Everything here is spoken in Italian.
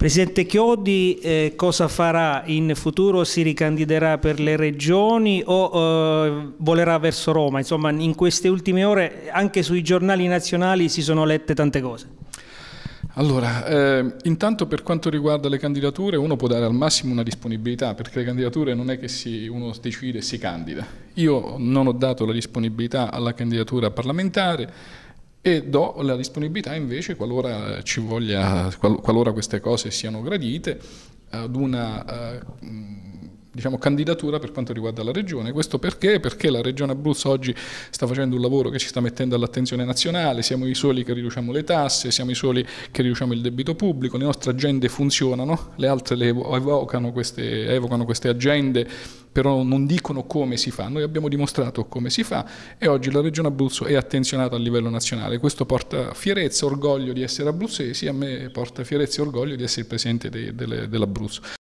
Presidente Chiodi, eh, cosa farà in futuro? Si ricandiderà per le regioni o eh, volerà verso Roma? Insomma, in queste ultime ore anche sui giornali nazionali si sono lette tante cose. Allora, eh, intanto per quanto riguarda le candidature, uno può dare al massimo una disponibilità, perché le candidature non è che si, uno decide e si candida. Io non ho dato la disponibilità alla candidatura parlamentare, e do la disponibilità invece, qualora, eh, ci voglia, qualora queste cose siano gradite, ad una... Uh, diciamo, candidatura per quanto riguarda la regione. Questo perché? Perché la regione Abruzzo oggi sta facendo un lavoro che ci sta mettendo all'attenzione nazionale, siamo i soli che riduciamo le tasse, siamo i soli che riduciamo il debito pubblico, le nostre agende funzionano, le altre le evocano queste, evocano queste agende però non dicono come si fa. Noi abbiamo dimostrato come si fa e oggi la Regione Abruzzo è attenzionata a livello nazionale. Questo porta fierezza e orgoglio di essere abruzzesi, a me porta fierezza e orgoglio di essere il Presidente de, de, dell'Abruzzo.